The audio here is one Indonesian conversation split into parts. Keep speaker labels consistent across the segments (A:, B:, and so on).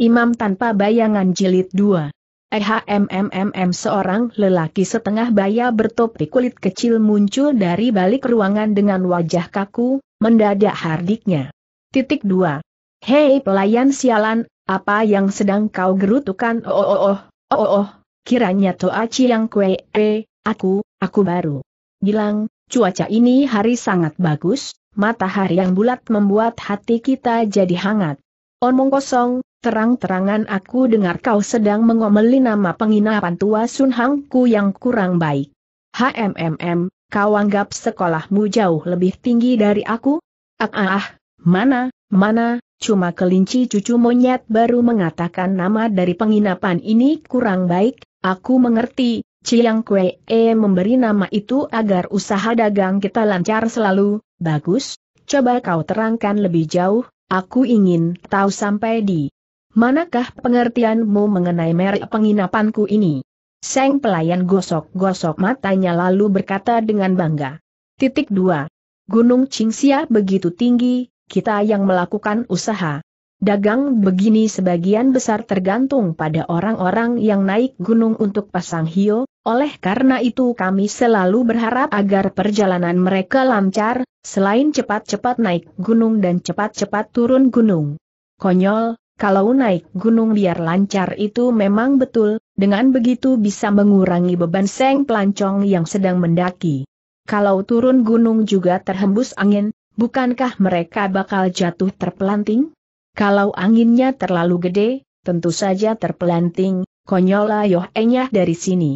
A: Imam tanpa bayangan jilid 2. EHMMMM seorang lelaki setengah baya bertopi kulit kecil muncul dari balik ruangan dengan wajah kaku, mendadak hardiknya. Titik 2. Hei pelayan sialan, apa yang sedang kau gerutukan? Oh oh oh, oh oh, oh. kiranya Toachi yang kue, eh, aku, aku baru. Bilang, cuaca ini hari sangat bagus, matahari yang bulat membuat hati kita jadi hangat. Omong kosong, terang-terangan aku dengar kau sedang mengomeli nama penginapan tua Sun Ku yang kurang baik. HMMM, kau anggap sekolahmu jauh lebih tinggi dari aku? Ah, ah, ah mana, mana, cuma kelinci cucu monyet baru mengatakan nama dari penginapan ini kurang baik, aku mengerti, Ciang Kue e memberi nama itu agar usaha dagang kita lancar selalu, bagus, coba kau terangkan lebih jauh, Aku ingin tahu sampai di manakah pengertianmu mengenai merek penginapanku ini. Seng pelayan gosok-gosok matanya lalu berkata dengan bangga. Titik 2. Gunung Cingsia begitu tinggi, kita yang melakukan usaha, Dagang begini sebagian besar tergantung pada orang-orang yang naik gunung untuk pasang hio, oleh karena itu kami selalu berharap agar perjalanan mereka lancar, selain cepat-cepat naik gunung dan cepat-cepat turun gunung. Konyol, kalau naik gunung biar lancar itu memang betul, dengan begitu bisa mengurangi beban seng pelancong yang sedang mendaki. Kalau turun gunung juga terhembus angin, bukankah mereka bakal jatuh terpelanting? Kalau anginnya terlalu gede, tentu saja terpelanting, konyola Yoh Enyah dari sini.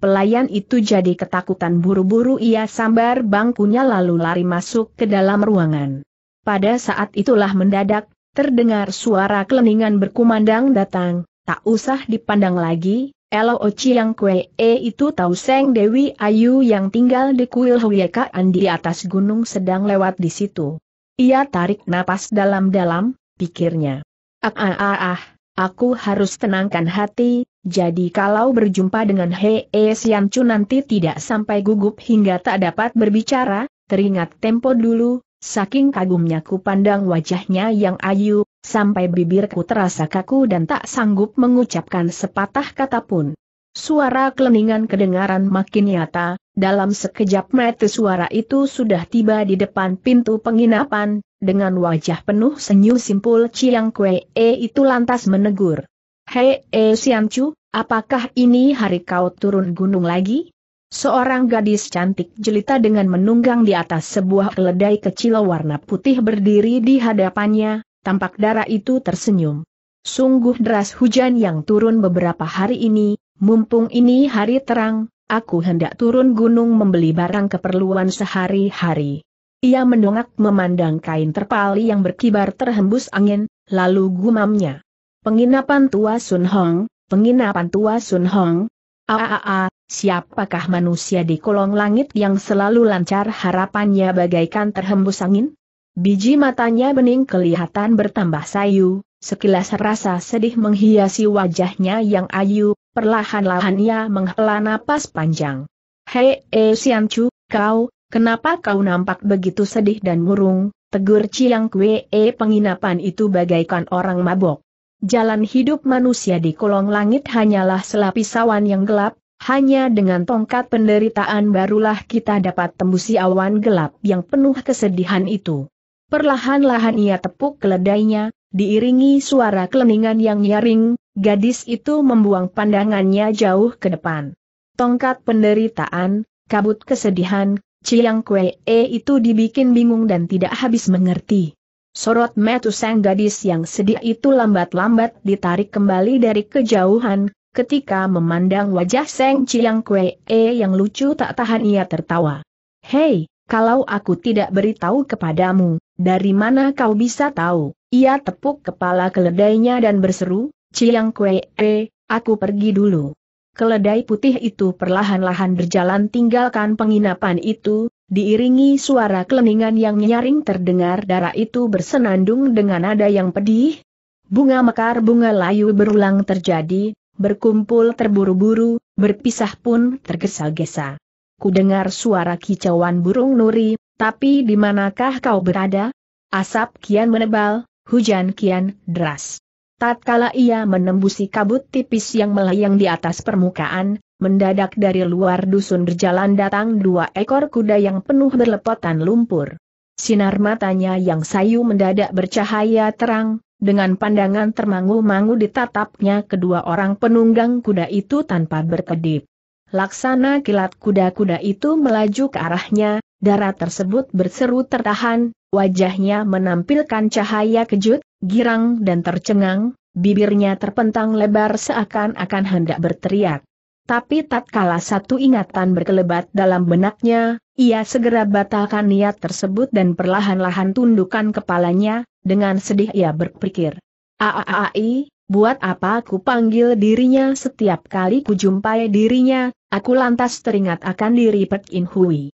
A: Pelayan itu jadi ketakutan buru-buru ia sambar bangkunya lalu lari masuk ke dalam ruangan. Pada saat itulah mendadak, terdengar suara keleningan berkumandang datang, tak usah dipandang lagi, Elo yang kue e itu tahu Seng Dewi Ayu yang tinggal di kuil Huyekaan di atas gunung sedang lewat di situ. Ia tarik napas dalam-dalam, pikirnya. Ah ah ah ah, aku harus tenangkan hati, jadi kalau berjumpa dengan Hei -e Sian Chu nanti tidak sampai gugup hingga tak dapat berbicara, teringat tempo dulu, saking kagumnya ku pandang wajahnya yang ayu, sampai bibirku terasa kaku dan tak sanggup mengucapkan sepatah kata pun. Suara keleningan kedengaran makin nyata, dalam sekejap mata suara itu sudah tiba di depan pintu penginapan, dengan wajah penuh senyum simpul Chiang Kue e itu lantas menegur. Hei e Chu, apakah ini hari kau turun gunung lagi? Seorang gadis cantik jelita dengan menunggang di atas sebuah keledai kecil warna putih berdiri di hadapannya, tampak darah itu tersenyum. Sungguh deras hujan yang turun beberapa hari ini, mumpung ini hari terang, aku hendak turun gunung membeli barang keperluan sehari-hari. Ia mendongak memandang kain terpal yang berkibar terhembus angin, lalu gumamnya. Penginapan tua Sun Hong, penginapan tua Sun Hong. Aaa, ah, ah, ah, siapakah manusia di kolong langit yang selalu lancar harapannya bagaikan terhembus angin? Biji matanya bening kelihatan bertambah sayu, sekilas rasa sedih menghiasi wajahnya yang ayu, perlahan-lahan ia menghela napas panjang. Hei, eh Chu, kau, Kenapa kau nampak begitu sedih dan murung? Tegur Ciang Kwe eh, penginapan itu bagaikan orang mabok. Jalan hidup manusia di kolong langit hanyalah selapis awan yang gelap, hanya dengan tongkat penderitaan barulah kita dapat tembusi awan gelap yang penuh kesedihan itu. Perlahan-lahan ia tepuk keledainya, diiringi suara keleningan yang nyaring, gadis itu membuang pandangannya jauh ke depan. Tongkat penderitaan, kabut kesedihan, Chiang Kue e itu dibikin bingung dan tidak habis mengerti. Sorot metu sang gadis yang sedih itu lambat-lambat ditarik kembali dari kejauhan, ketika memandang wajah Seng Chiang Kue e yang lucu tak tahan ia tertawa. Hei, kalau aku tidak beritahu kepadamu, dari mana kau bisa tahu? Ia tepuk kepala keledainya dan berseru, Chiang Kue e, aku pergi dulu. Keledai putih itu perlahan-lahan berjalan tinggalkan penginapan itu, diiringi suara keleningan yang nyaring terdengar darah itu bersenandung dengan nada yang pedih. Bunga mekar bunga layu berulang terjadi, berkumpul terburu-buru, berpisah pun tergesa-gesa. Ku dengar suara kicauan burung nuri, tapi di manakah kau berada? Asap kian menebal, hujan kian deras. Tatkala ia menembusi kabut tipis yang melayang di atas permukaan, mendadak dari luar dusun berjalan datang dua ekor kuda yang penuh berlepotan lumpur. Sinar matanya yang sayu mendadak bercahaya terang, dengan pandangan termangu-mangu ditatapnya kedua orang penunggang kuda itu tanpa berkedip. Laksana kilat kuda-kuda itu melaju ke arahnya, Darah tersebut berseru tertahan, wajahnya menampilkan cahaya kejut, girang dan tercengang, bibirnya terpentang lebar seakan-akan hendak berteriak. Tapi tatkala satu ingatan berkelebat dalam benaknya, ia segera batalkan niat tersebut dan perlahan-lahan tundukkan kepalanya, dengan sedih ia berpikir. Aaai, Buat apa aku panggil dirinya setiap kali ku jumpai dirinya, aku lantas teringat akan diri Pek In Hui.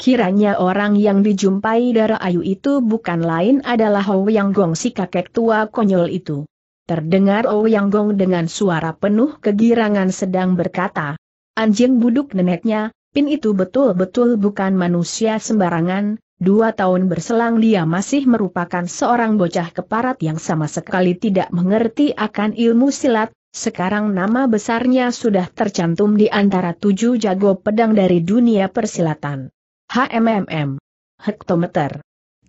A: Kiranya orang yang dijumpai darah ayu itu bukan lain adalah Yang Gong si kakek tua konyol itu. Terdengar Yang Gong dengan suara penuh kegirangan sedang berkata, Anjing buduk neneknya, Pin itu betul-betul bukan manusia sembarangan, dua tahun berselang dia masih merupakan seorang bocah keparat yang sama sekali tidak mengerti akan ilmu silat, sekarang nama besarnya sudah tercantum di antara tujuh jago pedang dari dunia persilatan. HMMM. Hektometer.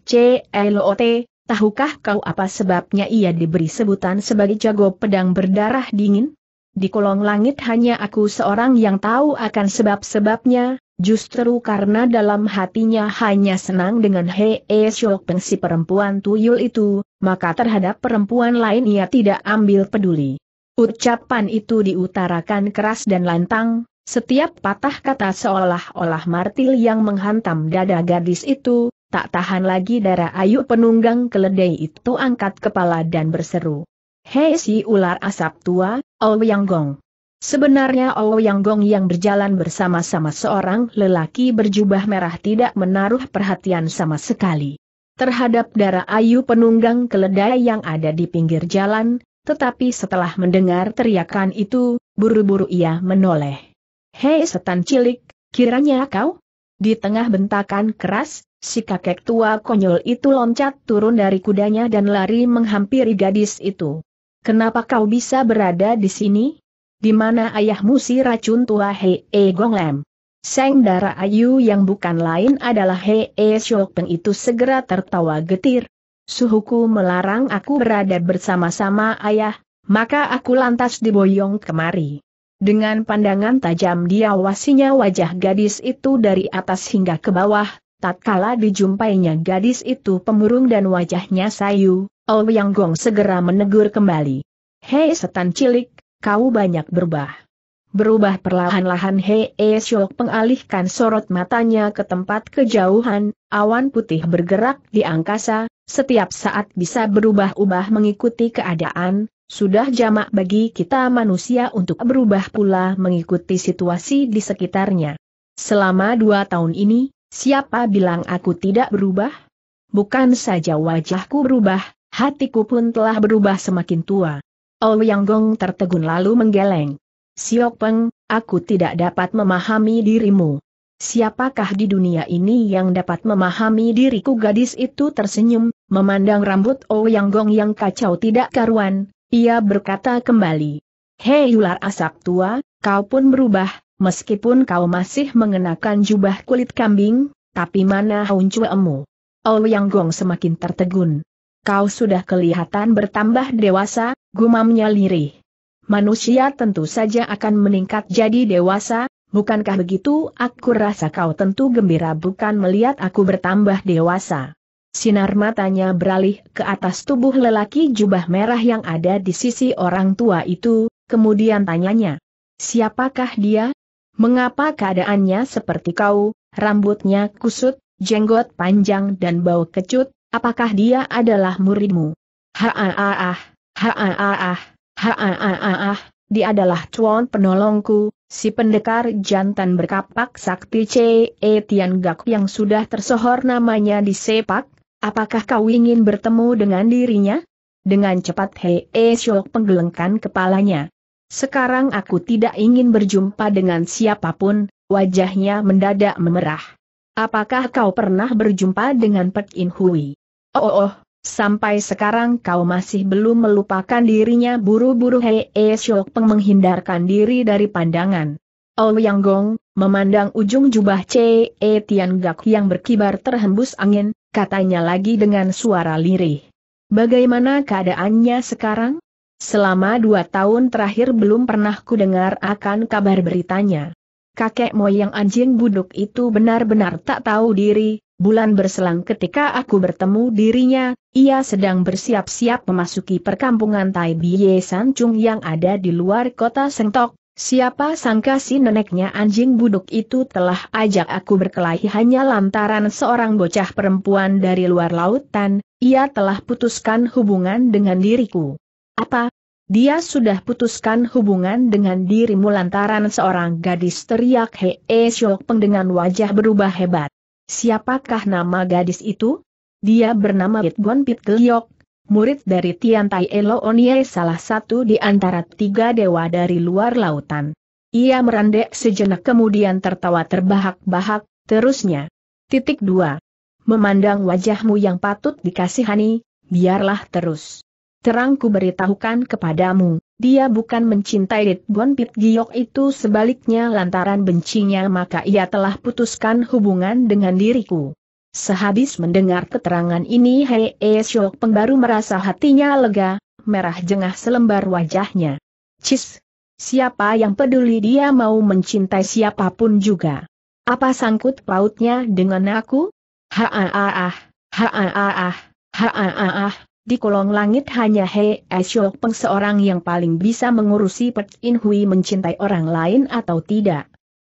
A: CLOT, tahukah kau apa sebabnya ia diberi sebutan sebagai jago pedang berdarah dingin? Di kolong langit hanya aku seorang yang tahu akan sebab-sebabnya, justru karena dalam hatinya hanya senang dengan Hei e Peng si perempuan tuyul itu, maka terhadap perempuan lain ia tidak ambil peduli. Ucapan itu diutarakan keras dan lantang, setiap patah kata seolah-olah martil yang menghantam dada gadis itu, tak tahan lagi darah ayu penunggang keledai itu angkat kepala dan berseru. Hei si ular asap tua, Ouyang Gong. Sebenarnya Ouyang Gong yang berjalan bersama-sama seorang lelaki berjubah merah tidak menaruh perhatian sama sekali. Terhadap darah ayu penunggang keledai yang ada di pinggir jalan, tetapi setelah mendengar teriakan itu, buru-buru ia menoleh. Hei setan cilik, kiranya kau? Di tengah bentakan keras, si kakek tua konyol itu loncat turun dari kudanya dan lari menghampiri gadis itu. Kenapa kau bisa berada di sini? Di mana ayahmu si racun tua Hei E Gonglem? Seng Dara Ayu yang bukan lain adalah Hei E Shokpeng itu segera tertawa getir. Suhuku melarang aku berada bersama-sama ayah, maka aku lantas diboyong kemari. Dengan pandangan tajam diawasinya wajah gadis itu dari atas hingga ke bawah, tatkala dijumpainya gadis itu pemurung dan wajahnya sayu, Yang Gong segera menegur kembali. Hei setan cilik, kau banyak berubah. Berubah perlahan-lahan Hei Syok pengalihkan sorot matanya ke tempat kejauhan, awan putih bergerak di angkasa, setiap saat bisa berubah-ubah mengikuti keadaan, sudah jamak bagi kita manusia untuk berubah pula mengikuti situasi di sekitarnya. Selama dua tahun ini, siapa bilang aku tidak berubah? Bukan saja wajahku berubah, hatiku pun telah berubah semakin tua. Ouyang Gong tertegun lalu menggeleng. Siok Peng, aku tidak dapat memahami dirimu. Siapakah di dunia ini yang dapat memahami diriku gadis itu tersenyum, memandang rambut Oh Gong yang kacau tidak karuan, ia berkata kembali, Hei ular asap tua, kau pun berubah, meskipun kau masih mengenakan jubah kulit kambing, tapi mana emu? Ol oh, Yang Gong semakin tertegun. Kau sudah kelihatan bertambah dewasa, gumamnya lirih. Manusia tentu saja akan meningkat jadi dewasa, bukankah begitu? Aku rasa kau tentu gembira bukan melihat aku bertambah dewasa. Sinar matanya beralih ke atas tubuh lelaki jubah merah yang ada di sisi orang tua itu, kemudian tanyanya. Siapakah dia? Mengapa keadaannya seperti kau, rambutnya kusut, jenggot panjang dan bau kecut, apakah dia adalah muridmu? Haaah, ah ah dia adalah tuan penolongku, si pendekar jantan berkapak sakti C.E. E Tian Gak yang sudah tersohor namanya di sepak, Apakah kau ingin bertemu dengan dirinya? Dengan cepat Hei e Syok penggelengkan kepalanya. Sekarang aku tidak ingin berjumpa dengan siapapun, wajahnya mendadak memerah. Apakah kau pernah berjumpa dengan Pek In Hui? Oh, oh, oh, sampai sekarang kau masih belum melupakan dirinya buru-buru Hei e Peng menghindarkan diri dari pandangan. Oh Yang Gong, memandang ujung jubah C.E. Tian Gak yang berkibar terhembus angin, katanya lagi dengan suara lirih. Bagaimana keadaannya sekarang? Selama dua tahun terakhir belum pernah ku dengar akan kabar beritanya. Kakek moyang anjing buduk itu benar-benar tak tahu diri, bulan berselang ketika aku bertemu dirinya, ia sedang bersiap-siap memasuki perkampungan Tai Biye Sancung yang ada di luar kota Sentok, Siapa sangka si neneknya anjing buduk itu telah ajak aku berkelahi hanya lantaran seorang bocah perempuan dari luar lautan, ia telah putuskan hubungan dengan diriku. Apa? Dia sudah putuskan hubungan dengan dirimu lantaran seorang gadis teriak hee syok dengan wajah berubah hebat. Siapakah nama gadis itu? Dia bernama Pitbon Pitgeliok, murid dari Tian Tai Elo Onye salah satu di antara tiga dewa dari luar lautan. Ia merendek sejenak kemudian tertawa terbahak-bahak, terusnya. Titik 2. Memandang wajahmu yang patut dikasihani, biarlah terus. Terangku beritahukan kepadamu, dia bukan mencintai Bon Pit Giok itu sebaliknya lantaran bencinya maka ia telah putuskan hubungan dengan diriku. Sehabis mendengar keterangan ini Hei e Shok Peng baru merasa hatinya lega, merah jengah selembar wajahnya. Cis! Siapa yang peduli dia mau mencintai siapapun juga. Apa sangkut pautnya dengan aku? Ha-ah-ah, ha-ah-ah, di kolong langit hanya Hei e Shok Peng seorang yang paling bisa mengurusi Pet In Hui mencintai orang lain atau tidak.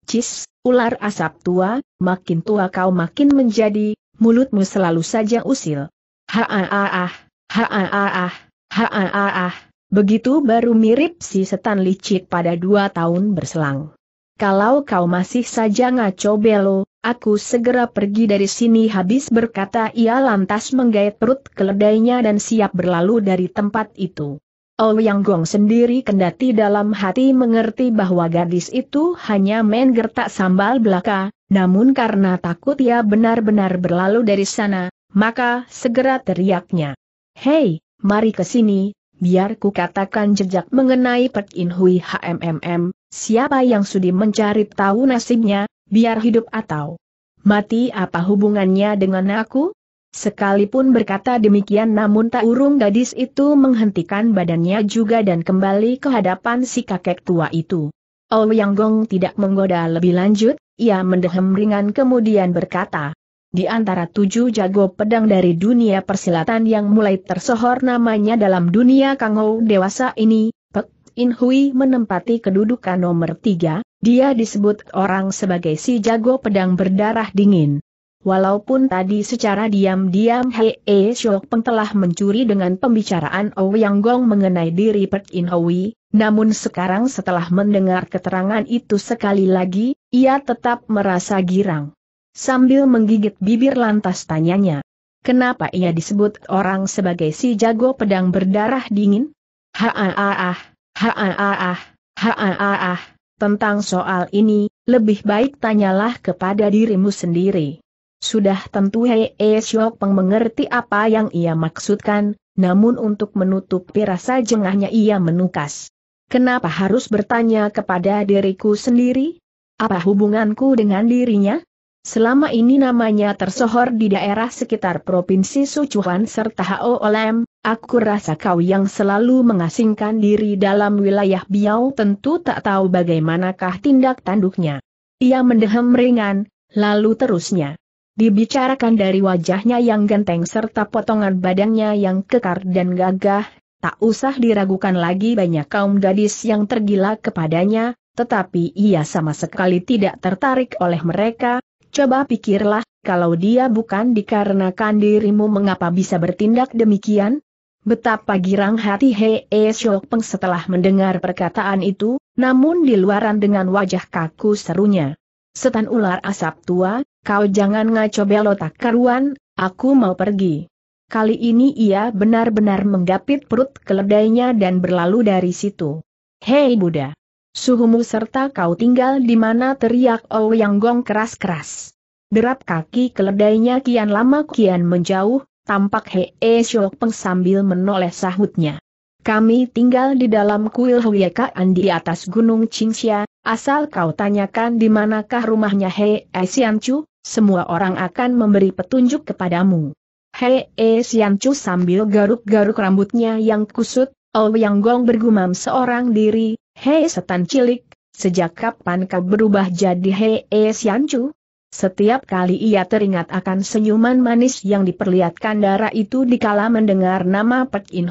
A: Cis, ular asap tua, makin tua kau makin menjadi, mulutmu selalu saja usil. Ha-ah-ah, ha-ah-ah, ha-ah-ah, begitu baru mirip si setan licik pada dua tahun berselang. Kalau kau masih saja ngaco belo, aku segera pergi dari sini habis berkata ia lantas menggait perut keledainya dan siap berlalu dari tempat itu. Ouyang Gong sendiri kendati dalam hati mengerti bahwa gadis itu hanya main gertak sambal belaka, namun karena takut ia benar-benar berlalu dari sana, maka segera teriaknya. Hei, mari ke sini, biar ku katakan jejak mengenai Pek In Hui HMMM, siapa yang sudi mencari tahu nasibnya, biar hidup atau mati apa hubungannya dengan aku? Sekalipun berkata demikian namun tak urung gadis itu menghentikan badannya juga dan kembali ke hadapan si kakek tua itu. Oh Yang Gong tidak menggoda lebih lanjut, ia mendehem ringan kemudian berkata. Di antara tujuh jago pedang dari dunia persilatan yang mulai tersohor namanya dalam dunia Kangou dewasa ini, Pek In Hui menempati kedudukan nomor tiga, dia disebut orang sebagai si jago pedang berdarah dingin. Walaupun tadi secara diam-diam Hei E Shok Peng telah mencuri dengan pembicaraan Ouyang Gong mengenai diri Pek In Hui, namun sekarang setelah mendengar keterangan itu sekali lagi, ia tetap merasa girang. Sambil menggigit bibir lantas tanyanya, kenapa ia disebut orang sebagai si jago pedang berdarah dingin? Haaah, haaah, haaah, tentang soal ini, lebih baik tanyalah kepada dirimu sendiri. Sudah tentu Hei -he Syok Peng mengerti apa yang ia maksudkan, namun untuk menutupi rasa jengahnya ia menukas. Kenapa harus bertanya kepada diriku sendiri? Apa hubunganku dengan dirinya? Selama ini namanya tersohor di daerah sekitar Provinsi Sichuan serta HOLM, aku rasa kau yang selalu mengasingkan diri dalam wilayah Biao tentu tak tahu bagaimanakah tindak tanduknya. Ia mendehem ringan, lalu terusnya. Dibicarakan dari wajahnya yang genteng serta potongan badannya yang kekar dan gagah, tak usah diragukan lagi banyak kaum gadis yang tergila kepadanya, tetapi ia sama sekali tidak tertarik oleh mereka, coba pikirlah, kalau dia bukan dikarenakan dirimu mengapa bisa bertindak demikian? Betapa girang hati Hei Shok Peng setelah mendengar perkataan itu, namun diluaran dengan wajah kaku serunya. Setan ular asap tua, Kau jangan ngaco belotak ah, karuan, aku mau pergi. Kali ini ia benar-benar menggapit perut keledainya dan berlalu dari situ. Hei Buddha! Suhumu serta kau tinggal di mana teriak Yang Gong keras-keras. Derap kaki keledainya kian lama kian menjauh, tampak Hei e Shok Peng sambil menoleh sahutnya. Kami tinggal di dalam kuil Huyekaan di atas Gunung Qingxia, asal kau tanyakan di manakah rumahnya Hei Sianchu, e semua orang akan memberi petunjuk kepadamu. Hei E Sian Chu sambil garuk-garuk rambutnya yang kusut, Oh Yang Gong bergumam seorang diri, Hei setan cilik, sejak kapan kau berubah jadi Hei E Sian Chu? Setiap kali ia teringat akan senyuman manis yang diperlihatkan darah itu dikala mendengar nama Pek In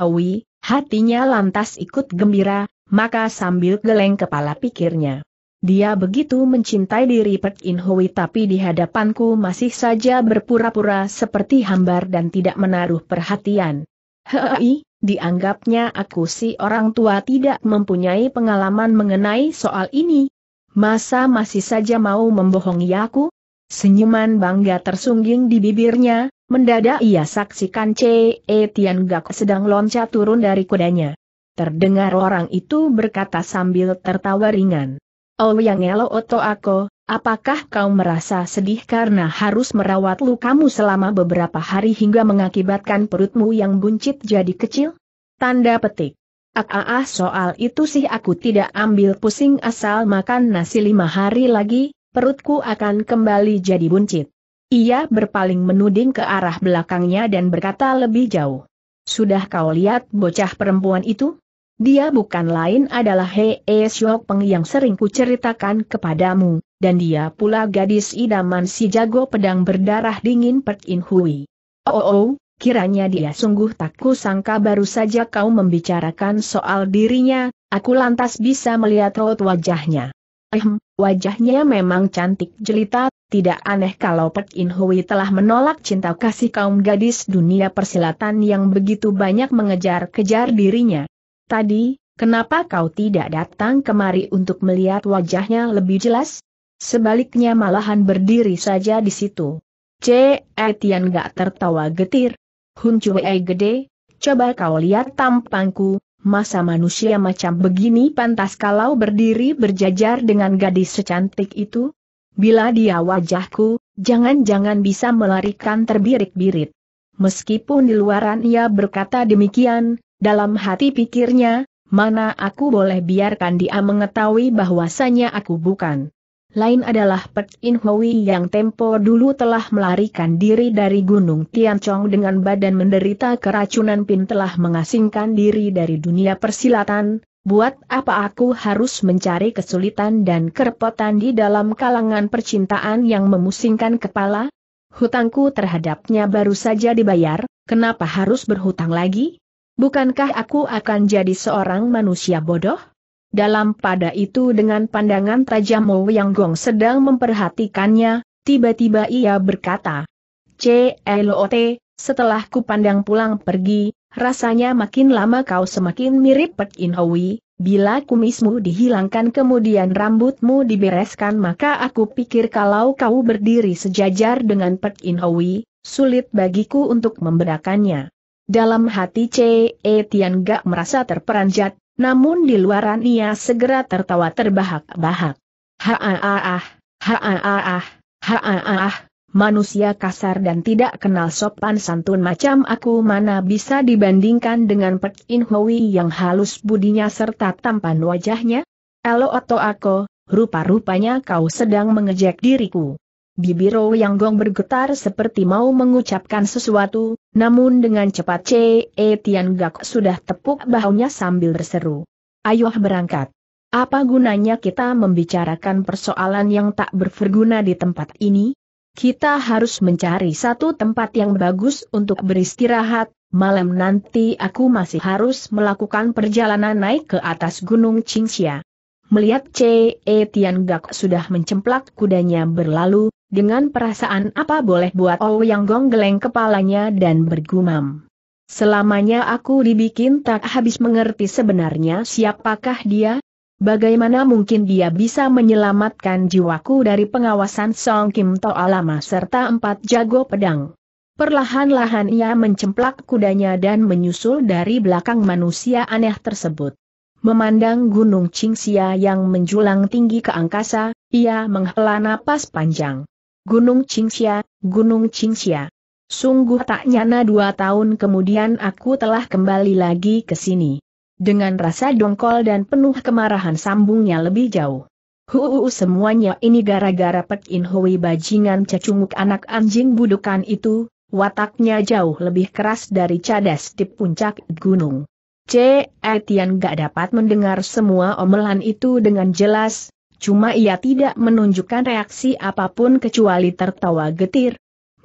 A: hatinya lantas ikut gembira, maka sambil geleng kepala pikirnya. Dia begitu mencintai diri Pek In Hui tapi di hadapanku masih saja berpura-pura seperti hambar dan tidak menaruh perhatian. Hei, dianggapnya aku si orang tua tidak mempunyai pengalaman mengenai soal ini. Masa masih saja mau membohongi aku? Senyuman bangga tersungging di bibirnya, mendadak ia saksikan C.E. Tian Gak sedang loncat turun dari kudanya. Terdengar orang itu berkata sambil tertawa ringan. Oh yang elo oto aku, apakah kau merasa sedih karena harus merawat lukamu selama beberapa hari hingga mengakibatkan perutmu yang buncit jadi kecil? Tanda petik. Ah, ah, ah soal itu sih aku tidak ambil pusing asal makan nasi lima hari lagi, perutku akan kembali jadi buncit. Ia berpaling menuding ke arah belakangnya dan berkata lebih jauh. Sudah kau lihat bocah perempuan itu? Dia bukan lain adalah E Siok Peng yang sering kuceritakan kepadamu, dan dia pula gadis idaman si jago pedang berdarah dingin Pek In Hui. Oh, oh, oh kiranya dia sungguh tak kusangka baru saja kau membicarakan soal dirinya, aku lantas bisa melihat raut wajahnya. Ehm, wajahnya memang cantik jelita, tidak aneh kalau Pek In Hui telah menolak cinta kasih kaum gadis dunia persilatan yang begitu banyak mengejar-kejar dirinya. Tadi, kenapa kau tidak datang kemari untuk melihat wajahnya lebih jelas? Sebaliknya malahan berdiri saja di situ. C. Etian gak tertawa getir. Hun Cue gede, coba kau lihat tampangku, masa manusia macam begini pantas kalau berdiri berjajar dengan gadis secantik itu? Bila dia wajahku, jangan-jangan bisa melarikan terbirik-birit. Meskipun di luaran ia berkata demikian, dalam hati pikirnya, mana aku boleh biarkan dia mengetahui bahwasannya aku bukan. Lain adalah Pek In Hui yang tempo dulu telah melarikan diri dari Gunung Tianchong dengan badan menderita keracunan pin telah mengasingkan diri dari dunia persilatan, buat apa aku harus mencari kesulitan dan kerepotan di dalam kalangan percintaan yang memusingkan kepala? Hutangku terhadapnya baru saja dibayar, kenapa harus berhutang lagi? Bukankah aku akan jadi seorang manusia bodoh? Dalam pada itu dengan pandangan tajam Mo Yang Gong sedang memperhatikannya, tiba-tiba ia berkata, CLOT, setelah ku pandang pulang pergi, rasanya makin lama kau semakin mirip Pek In Hoi, bila kumismu dihilangkan kemudian rambutmu dibereskan maka aku pikir kalau kau berdiri sejajar dengan Pek In Hoi, sulit bagiku untuk memberakannya. Dalam hati C. E. Tian Gak merasa terperanjat, namun di luaran ia segera tertawa terbahak-bahak. Haaah, haaah, haaah, manusia kasar dan tidak kenal sopan santun macam aku mana bisa dibandingkan dengan Pek In Hui yang halus budinya serta tampan wajahnya? Elo atau aku, rupa-rupanya kau sedang mengejek diriku. Bibir yang gong bergetar seperti mau mengucapkan sesuatu, namun dengan cepat C.E. Tian Gak sudah tepuk bahunya sambil berseru. Ayoh berangkat. Apa gunanya kita membicarakan persoalan yang tak berguna di tempat ini? Kita harus mencari satu tempat yang bagus untuk beristirahat, malam nanti aku masih harus melakukan perjalanan naik ke atas Gunung Qingxia. Melihat C.E. Tian Gak sudah mencemplak kudanya berlalu, dengan perasaan apa boleh buat Ouyang yang gonggeleng kepalanya dan bergumam. Selamanya aku dibikin tak habis mengerti sebenarnya siapakah dia, bagaimana mungkin dia bisa menyelamatkan jiwaku dari pengawasan Song Kim Toa lama serta empat jago pedang. Perlahan-lahan ia mencemplak kudanya dan menyusul dari belakang manusia aneh tersebut. Memandang gunung Qingxia yang menjulang tinggi ke angkasa, ia menghela napas panjang. Gunung Qingxia, Gunung Qingxia. Sungguh tak nyana dua tahun kemudian aku telah kembali lagi ke sini. Dengan rasa dongkol dan penuh kemarahan sambungnya lebih jauh. Huu semuanya ini gara-gara Pek In Hui bajingan cecunguk anak anjing budukan itu, wataknya jauh lebih keras dari cadas di puncak gunung. C. Etian gak dapat mendengar semua omelan itu dengan jelas, Cuma ia tidak menunjukkan reaksi apapun kecuali tertawa getir.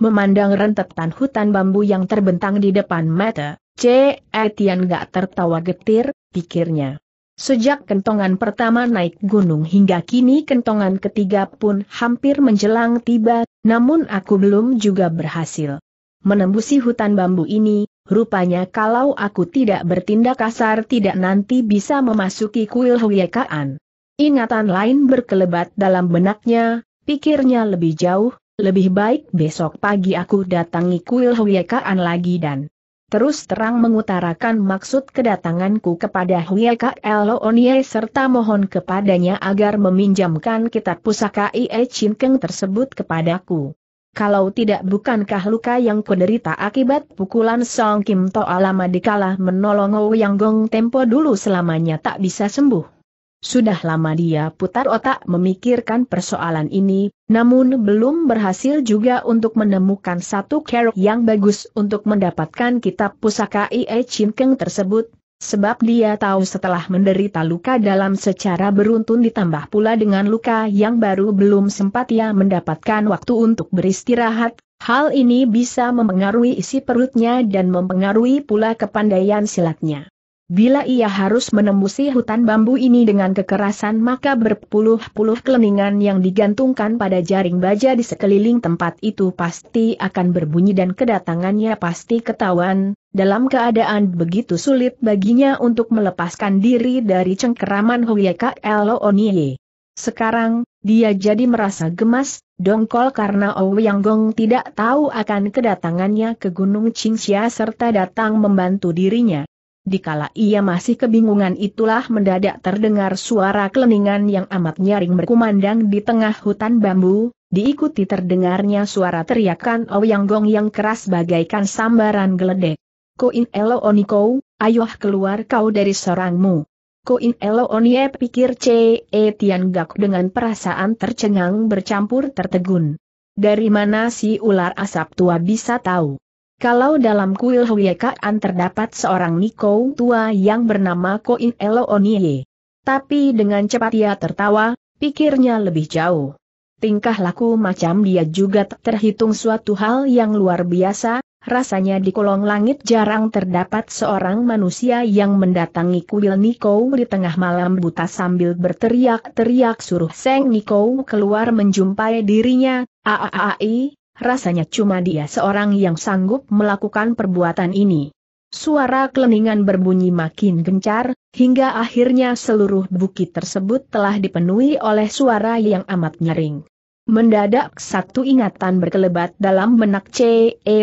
A: Memandang rentetan hutan bambu yang terbentang di depan mata, C. Etian gak tertawa getir, pikirnya. Sejak kentongan pertama naik gunung hingga kini kentongan ketiga pun hampir menjelang tiba, namun aku belum juga berhasil. Menembusi hutan bambu ini, rupanya kalau aku tidak bertindak kasar tidak nanti bisa memasuki kuil Huyekaan. Ingatan lain berkelebat dalam benaknya, pikirnya lebih jauh, lebih baik besok pagi aku datangi kuil Huyekaan lagi dan terus terang mengutarakan maksud kedatanganku kepada Huyeka Onie serta mohon kepadanya agar meminjamkan kitab pusaka Ie Chinkeng tersebut kepadaku. Kalau tidak bukankah luka yang kuderita akibat pukulan Song Kim Toa lama dikala menolong Yang Gong Tempo dulu selamanya tak bisa sembuh. Sudah lama dia putar otak memikirkan persoalan ini, namun belum berhasil juga untuk menemukan satu kerok yang bagus untuk mendapatkan kitab pusaka Ie Chin Keng tersebut, sebab dia tahu setelah menderita luka dalam secara beruntun ditambah pula dengan luka yang baru belum sempat ia mendapatkan waktu untuk beristirahat, hal ini bisa mempengaruhi isi perutnya dan mempengaruhi pula kepandaian silatnya. Bila ia harus menembusi hutan bambu ini dengan kekerasan maka berpuluh-puluh keleningan yang digantungkan pada jaring baja di sekeliling tempat itu pasti akan berbunyi dan kedatangannya pasti ketahuan, dalam keadaan begitu sulit baginya untuk melepaskan diri dari cengkeraman Huyeka Eloonie. Sekarang, dia jadi merasa gemas, dongkol karena Ouyang Gong tidak tahu akan kedatangannya ke Gunung Qingxia serta datang membantu dirinya. Dikala ia masih kebingungan itulah mendadak terdengar suara keleningan yang amat nyaring berkumandang di tengah hutan bambu, diikuti terdengarnya suara teriakan Ouyang Gong yang keras bagaikan sambaran geledek. Koin Elo Oniko, ayoh keluar kau dari sorangmu. Koin Elo Onie pikir C. E. Tian Gak dengan perasaan tercengang bercampur tertegun. Dari mana si ular asap tua bisa tahu? Kalau dalam kuil Huyekaan terdapat seorang Niko tua yang bernama Koin Onie, Tapi dengan cepat ia tertawa, pikirnya lebih jauh. Tingkah laku macam dia juga terhitung suatu hal yang luar biasa, rasanya di kolong langit jarang terdapat seorang manusia yang mendatangi kuil Niko di tengah malam buta sambil berteriak-teriak suruh Seng Niko keluar menjumpai dirinya, aaai, rasanya cuma dia seorang yang sanggup melakukan perbuatan ini. Suara keleningan berbunyi makin gencar, hingga akhirnya seluruh bukit tersebut telah dipenuhi oleh suara yang amat nyering. Mendadak satu ingatan berkelebat dalam benak C.E.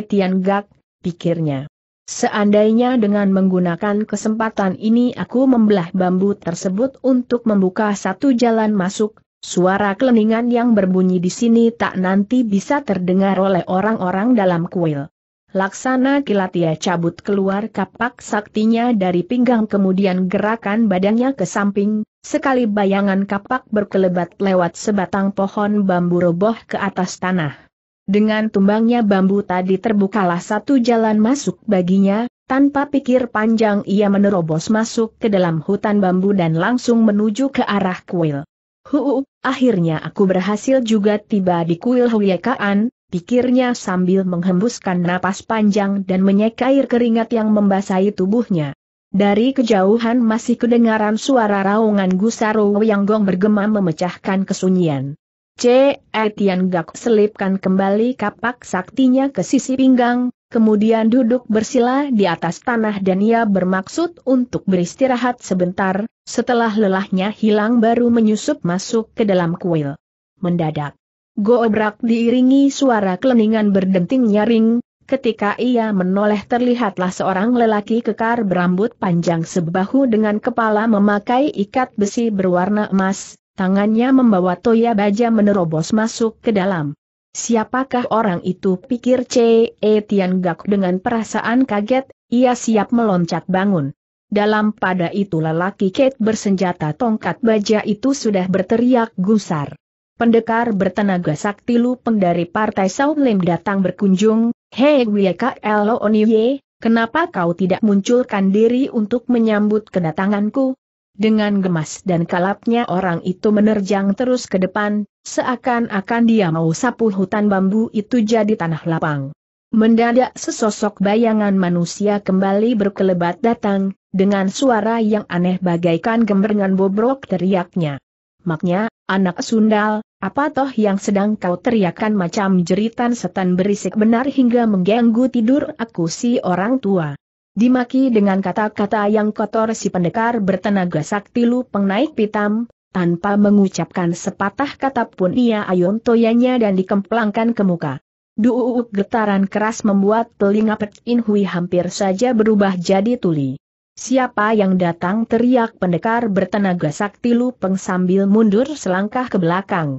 A: Gak, pikirnya. Seandainya dengan menggunakan kesempatan ini aku membelah bambu tersebut untuk membuka satu jalan masuk, Suara keleningan yang berbunyi di sini tak nanti bisa terdengar oleh orang-orang dalam kuil. Laksana Kilatia cabut keluar kapak saktinya dari pinggang kemudian gerakan badannya ke samping, sekali bayangan kapak berkelebat lewat sebatang pohon bambu roboh ke atas tanah. Dengan tumbangnya bambu tadi terbukalah satu jalan masuk baginya, tanpa pikir panjang ia menerobos masuk ke dalam hutan bambu dan langsung menuju ke arah kuil. Huu, akhirnya aku berhasil juga tiba di kuil Huyekaan, pikirnya sambil menghembuskan napas panjang dan menyeka air keringat yang membasahi tubuhnya. Dari kejauhan masih kedengaran suara raungan gusaro yang gong bergema memecahkan kesunyian. C. Etian Gak selipkan kembali kapak saktinya ke sisi pinggang, kemudian duduk bersila di atas tanah dan ia bermaksud untuk beristirahat sebentar, setelah lelahnya hilang baru menyusup masuk ke dalam kuil. Mendadak, Goobrak diiringi suara keleningan berdenting nyaring, ketika ia menoleh terlihatlah seorang lelaki kekar berambut panjang sebahu dengan kepala memakai ikat besi berwarna emas, tangannya membawa toya baja menerobos masuk ke dalam. Siapakah orang itu pikir C. E. Tian Gak dengan perasaan kaget, ia siap meloncat bangun. Dalam pada itu lelaki Kate bersenjata tongkat baja itu sudah berteriak gusar. Pendekar bertenaga sakti lupeng dari Partai Saulem datang berkunjung, Hei Wiekalo Oniye, kenapa kau tidak munculkan diri untuk menyambut kedatanganku? Dengan gemas dan kalapnya orang itu menerjang terus ke depan, Seakan-akan dia mau sapu hutan bambu itu jadi tanah lapang. Mendadak sesosok bayangan manusia kembali berkelebat datang, dengan suara yang aneh bagaikan gemerengan bobrok teriaknya. Maknya, anak sundal, apa toh yang sedang kau teriakan macam jeritan setan berisik benar hingga mengganggu tidur aku si orang tua. Dimaki dengan kata-kata yang kotor si pendekar bertenaga sakti lu naik pitam, tanpa mengucapkan sepatah kata pun ia ayun toyanya dan dikemplangkan ke muka. Duuuk getaran keras membuat telinga Pet In Hui hampir saja berubah jadi tuli. Siapa yang datang teriak pendekar bertenaga sakti lupeng sambil mundur selangkah ke belakang.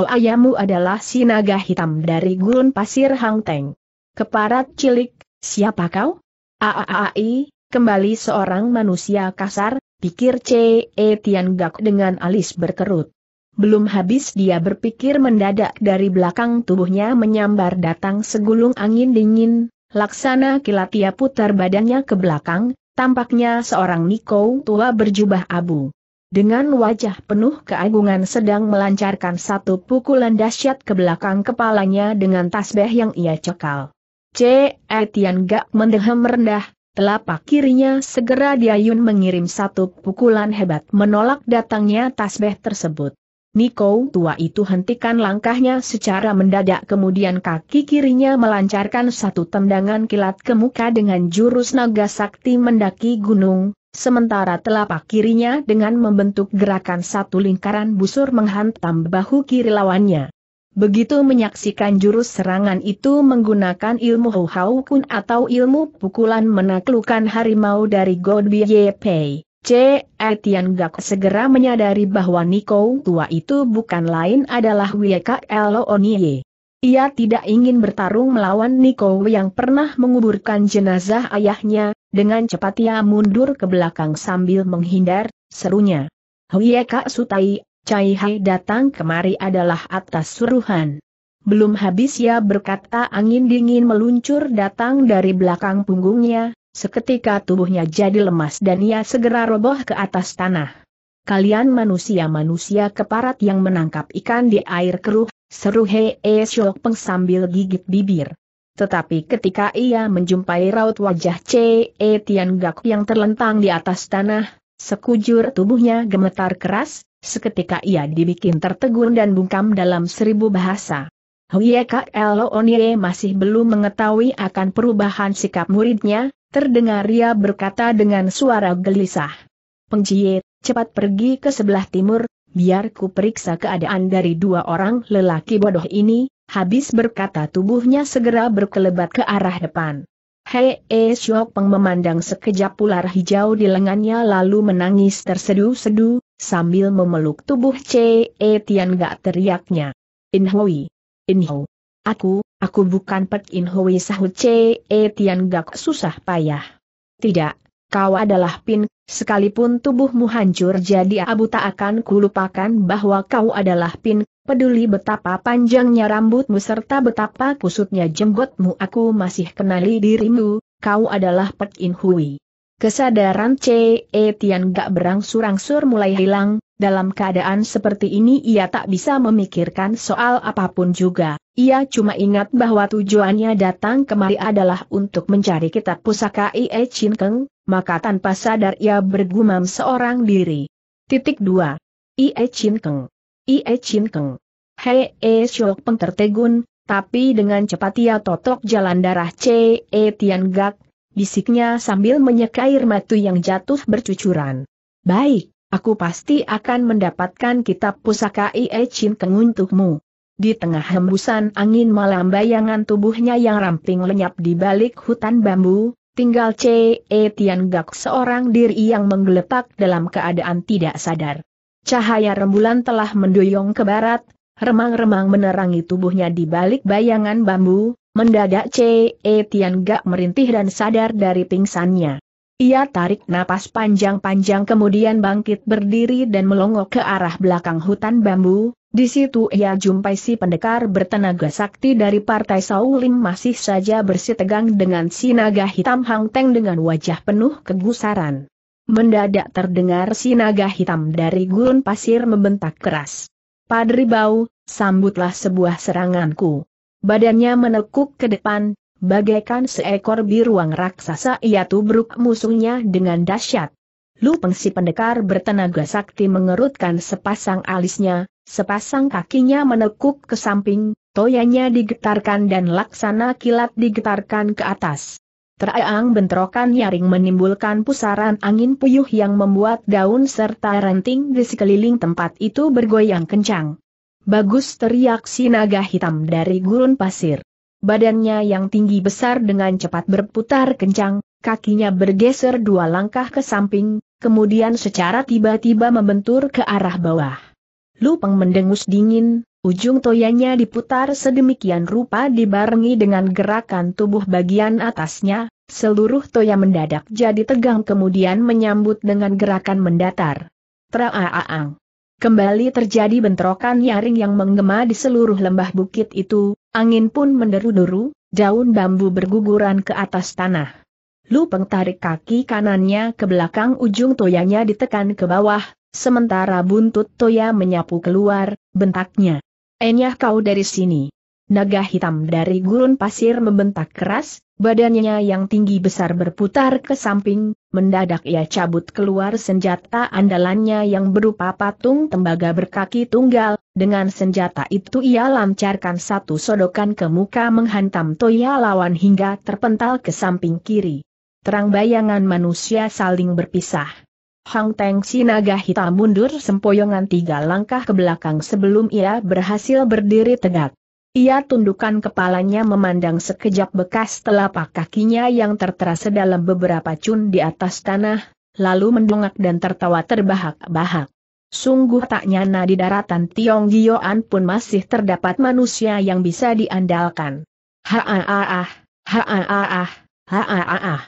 A: ayamu adalah si naga hitam dari gurun pasir Hang Teng. Keparat cilik, siapa kau? Aaai, kembali seorang manusia kasar, pikir C.E. Gak dengan alis berkerut. Belum habis dia berpikir mendadak dari belakang tubuhnya menyambar datang segulung angin dingin, laksana kilat ia putar badannya ke belakang, tampaknya seorang Niko tua berjubah abu. Dengan wajah penuh keagungan sedang melancarkan satu pukulan dahsyat ke belakang kepalanya dengan tasbih yang ia cekal. E. Tian Gak mendehem rendah, Telapak kirinya segera diayun mengirim satu pukulan hebat menolak datangnya tasbih tersebut. Niko tua itu hentikan langkahnya secara mendadak kemudian kaki kirinya melancarkan satu tendangan kilat ke muka dengan jurus naga sakti mendaki gunung, sementara telapak kirinya dengan membentuk gerakan satu lingkaran busur menghantam bahu kiri lawannya. Begitu menyaksikan jurus serangan itu menggunakan ilmu Hou Kun atau ilmu pukulan menaklukkan harimau dari God Ye Pei. C. Etian Gak segera menyadari bahwa Niko tua itu bukan lain adalah Wieka Onie. Ia tidak ingin bertarung melawan Niko yang pernah menguburkan jenazah ayahnya, dengan cepat ia mundur ke belakang sambil menghindar, serunya. Wieka Sutai, Cai Hai datang kemari adalah atas suruhan. Belum habis ia berkata angin dingin meluncur datang dari belakang punggungnya, seketika tubuhnya jadi lemas dan ia segera roboh ke atas tanah. Kalian manusia-manusia keparat yang menangkap ikan di air keruh, seru Hei E Shok Peng sambil gigit bibir. Tetapi ketika ia menjumpai raut wajah C.E. Tian Gak yang terlentang di atas tanah, Sekujur tubuhnya gemetar keras, seketika ia dibikin tertegun dan bungkam dalam seribu bahasa. Huye Onye masih belum mengetahui akan perubahan sikap muridnya, terdengar ia berkata dengan suara gelisah. Pengjie, cepat pergi ke sebelah timur, biar ku periksa keadaan dari dua orang lelaki bodoh ini, habis berkata tubuhnya segera berkelebat ke arah depan. Hei E Peng memandang sekejap ular hijau di lengannya lalu menangis tersedu-sedu, sambil memeluk tubuh C. E Tian gak teriaknya. Inhui. Hui. Aku, aku bukan Pek Inhui sahut C. E Tian gak susah payah. Tidak, kau adalah Pin, sekalipun tubuhmu hancur jadi abu tak akan kulupakan bahwa kau adalah Pin, peduli betapa panjangnya rambutmu serta betapa kusutnya jenggotmu aku masih kenali dirimu, kau adalah Pek In Hui. Kesadaran C. E. Tian gak berangsur-angsur mulai hilang, dalam keadaan seperti ini ia tak bisa memikirkan soal apapun juga, ia cuma ingat bahwa tujuannya datang kemari adalah untuk mencari kitab pusaka Ie Chin Keng, maka tanpa sadar ia bergumam seorang diri. Titik 2. Ie Chin Keng Ie Chin Keng. Hei E Syok Peng tertegun, tapi dengan cepat ia totok jalan darah C E Tian Gak, bisiknya sambil menyeka air matu yang jatuh bercucuran. Baik, aku pasti akan mendapatkan kitab pusaka Ie Chin Keng untukmu. Di tengah hembusan angin malam bayangan tubuhnya yang ramping lenyap di balik hutan bambu, tinggal C.E. Tian Gak seorang diri yang menggeletak dalam keadaan tidak sadar. Cahaya rembulan telah mendoyong ke barat, remang-remang menerangi tubuhnya di balik bayangan bambu, mendadak C. E. Tian Gak merintih dan sadar dari pingsannya. Ia tarik napas panjang-panjang kemudian bangkit berdiri dan melongok ke arah belakang hutan bambu, di situ ia jumpai si pendekar bertenaga sakti dari partai Saulim masih saja bersitegang dengan si naga hitam Hang Teng dengan wajah penuh kegusaran mendadak terdengar si naga hitam dari gurun pasir membentak keras. Padri Bau, sambutlah sebuah seranganku. Badannya menekuk ke depan, bagaikan seekor biruang raksasa ia tubruk musuhnya dengan dahsyat. Lu Pengsi pendekar bertenaga sakti mengerutkan sepasang alisnya, sepasang kakinya menekuk ke samping, toyanya digetarkan dan laksana kilat digetarkan ke atas. Teraang bentrokan nyaring menimbulkan pusaran angin puyuh yang membuat daun serta ranting di sekeliling tempat itu bergoyang kencang. Bagus teriak si naga hitam dari gurun pasir. Badannya yang tinggi besar dengan cepat berputar kencang, kakinya bergeser dua langkah ke samping, kemudian secara tiba-tiba membentur ke arah bawah. Lupeng mendengus dingin, Ujung toyanya diputar sedemikian rupa dibarengi dengan gerakan tubuh bagian atasnya, seluruh toya mendadak jadi tegang kemudian menyambut dengan gerakan mendatar. Traaang. Kembali terjadi bentrokan nyaring yang menggema di seluruh lembah bukit itu, angin pun menderu-deru, daun bambu berguguran ke atas tanah. Lu pengtarik kaki kanannya ke belakang ujung toyanya ditekan ke bawah, sementara buntut toya menyapu keluar, bentaknya. Enyah kau dari sini. Naga hitam dari gurun pasir membentak keras, badannya yang tinggi besar berputar ke samping, mendadak ia cabut keluar senjata andalannya yang berupa patung tembaga berkaki tunggal, dengan senjata itu ia lancarkan satu sodokan ke muka menghantam Toya lawan hingga terpental ke samping kiri. Terang bayangan manusia saling berpisah. Hang Teng si naga hitam mundur sempoyongan tiga langkah ke belakang sebelum ia berhasil berdiri tegak. Ia tundukkan kepalanya memandang sekejap bekas telapak kakinya yang terterasa dalam beberapa cun di atas tanah, lalu mendongak dan tertawa terbahak-bahak. Sungguh tak nyana di daratan Tiong Gioan pun masih terdapat manusia yang bisa diandalkan. Ha-ah-ah, ha-ah-ah, ha-ah-ah.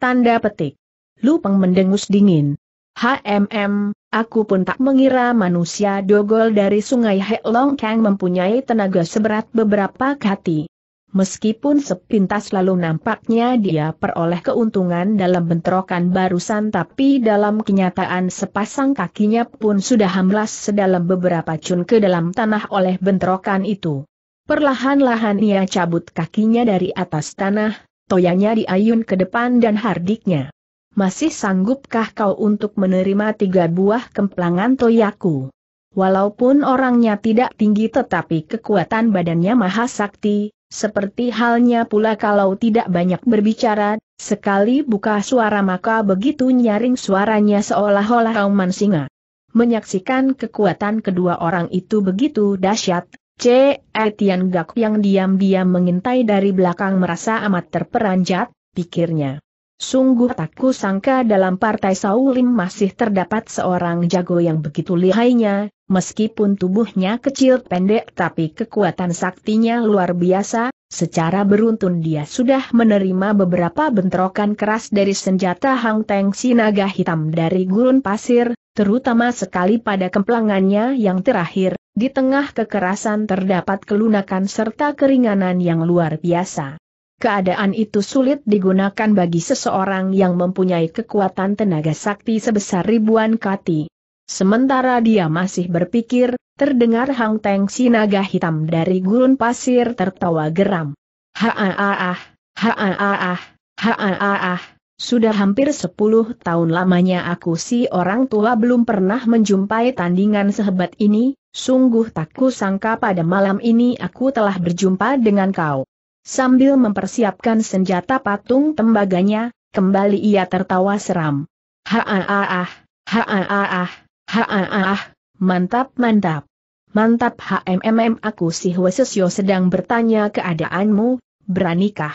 A: Tanda petik. Lupeng mendengus dingin. HMM, aku pun tak mengira manusia dogol dari sungai Heklong Kang mempunyai tenaga seberat beberapa kati. Meskipun sepintas lalu nampaknya dia peroleh keuntungan dalam bentrokan barusan tapi dalam kenyataan sepasang kakinya pun sudah hamlas sedalam beberapa cun ke dalam tanah oleh bentrokan itu. Perlahan-lahan ia cabut kakinya dari atas tanah, toyanya diayun ke depan dan hardiknya masih sanggupkah kau untuk menerima tiga buah kemplangan toyaku? Walaupun orangnya tidak tinggi tetapi kekuatan badannya maha sakti, seperti halnya pula kalau tidak banyak berbicara, sekali buka suara maka begitu nyaring suaranya seolah-olah kaum singa. Menyaksikan kekuatan kedua orang itu begitu dahsyat, C. Etian Gak yang diam-diam mengintai dari belakang merasa amat terperanjat, pikirnya. Sungguh tak sangka dalam partai Saulim masih terdapat seorang jago yang begitu lihainya, meskipun tubuhnya kecil pendek tapi kekuatan saktinya luar biasa, secara beruntun dia sudah menerima beberapa bentrokan keras dari senjata Hang Teng Sinaga Hitam dari gurun pasir, terutama sekali pada kemplangannya yang terakhir, di tengah kekerasan terdapat kelunakan serta keringanan yang luar biasa keadaan itu sulit digunakan bagi seseorang yang mempunyai kekuatan tenaga sakti sebesar ribuan kati. Sementara dia masih berpikir, terdengar Hang Teng si naga hitam dari gurun pasir tertawa geram. Haaah, haaah, haaah, sudah hampir sepuluh tahun lamanya aku si orang tua belum pernah menjumpai tandingan sehebat ini, sungguh tak kusangka pada malam ini aku telah berjumpa dengan kau. Sambil mempersiapkan senjata patung tembaganya, kembali ia tertawa seram. Ha-ah-ah, ha-ah-ah, ha-ah-ah, mantap mantap. Mantap HMMM aku si Hwesesyo sedang bertanya keadaanmu, beranikah?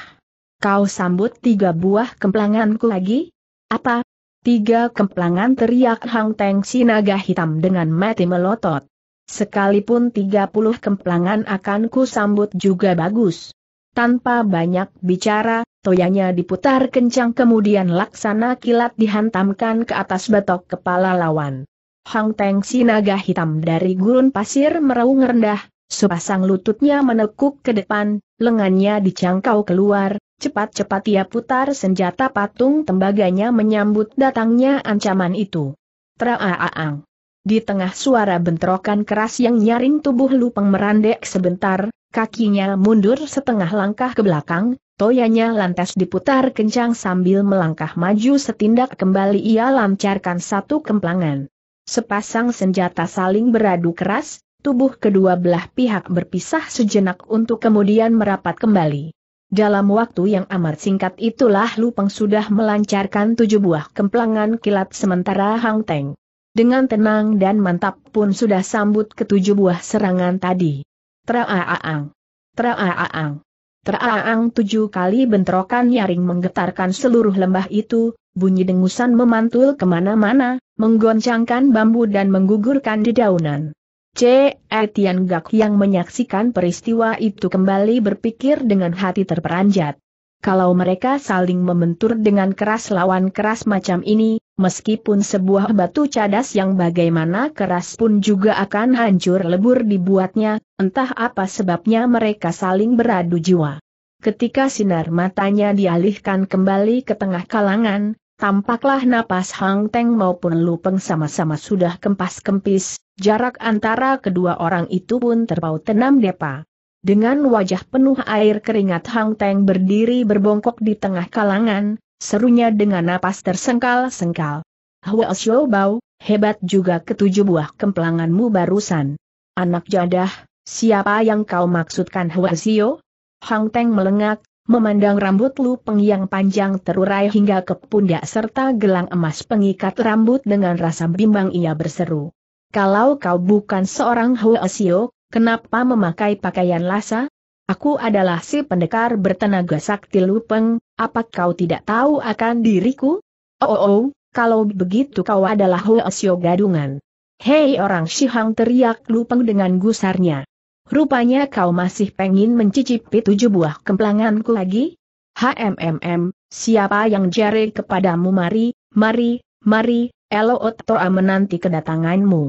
A: Kau sambut tiga buah kemplanganku lagi? Apa? Tiga kemplangan teriak Hang Teng Sinaga Hitam dengan mati melotot. Sekalipun tiga puluh kemplangan akan ku sambut juga bagus. Tanpa banyak bicara, toyanya diputar kencang kemudian laksana kilat dihantamkan ke atas batok kepala lawan. Hang Teng Sinaga hitam dari gurun pasir meraung rendah, sepasang lututnya menekuk ke depan, lengannya dicangkau keluar, cepat-cepat ia putar senjata patung tembaganya menyambut datangnya ancaman itu. Traaang. Di tengah suara bentrokan keras yang nyaring tubuh Lupeng merandek sebentar, kakinya mundur setengah langkah ke belakang, toyanya lantas diputar kencang sambil melangkah maju setindak kembali ia lancarkan satu kemplangan. Sepasang senjata saling beradu keras, tubuh kedua belah pihak berpisah sejenak untuk kemudian merapat kembali. Dalam waktu yang amat singkat itulah Lupeng sudah melancarkan tujuh buah kemplangan kilat sementara Hang Teng. Dengan tenang dan mantap pun sudah sambut ketujuh buah serangan tadi. Traaang. Traaang. Traaang tujuh kali bentrokan nyaring menggetarkan seluruh lembah itu, bunyi dengusan memantul kemana-mana, menggoncangkan bambu dan menggugurkan dedaunan. C. Etian eh, Gak yang menyaksikan peristiwa itu kembali berpikir dengan hati terperanjat. Kalau mereka saling membentur dengan keras lawan keras macam ini, Meskipun sebuah batu cadas yang bagaimana keras pun juga akan hancur lebur dibuatnya, entah apa sebabnya mereka saling beradu jiwa. Ketika sinar matanya dialihkan kembali ke tengah kalangan, tampaklah napas Hang Teng maupun Lupeng sama-sama sudah kempas-kempis, jarak antara kedua orang itu pun terpaut enam depa. Dengan wajah penuh air keringat Hang Teng berdiri berbongkok di tengah kalangan, serunya dengan napas tersengkal-sengkal. Hua bau, hebat juga ketujuh buah kemplanganmu barusan. Anak jadah, siapa yang kau maksudkan Hua Xiao? Hang Teng melengak, memandang rambut Lu Peng yang panjang terurai hingga ke pundak serta gelang emas pengikat rambut dengan rasa bimbang ia berseru. Kalau kau bukan seorang Hua Xiao, kenapa memakai pakaian lasa? Aku adalah si pendekar bertenaga sakti Lupeng, apa kau tidak tahu akan diriku? Oh, oh, oh kalau begitu kau adalah Hoesyo Gadungan. Hei orang Shihang teriak Lupeng dengan gusarnya. Rupanya kau masih pengin mencicipi tujuh buah kemplanganku lagi? HMMM, siapa yang jari kepadamu mari, mari, mari, Elo Otoa menanti kedatanganmu.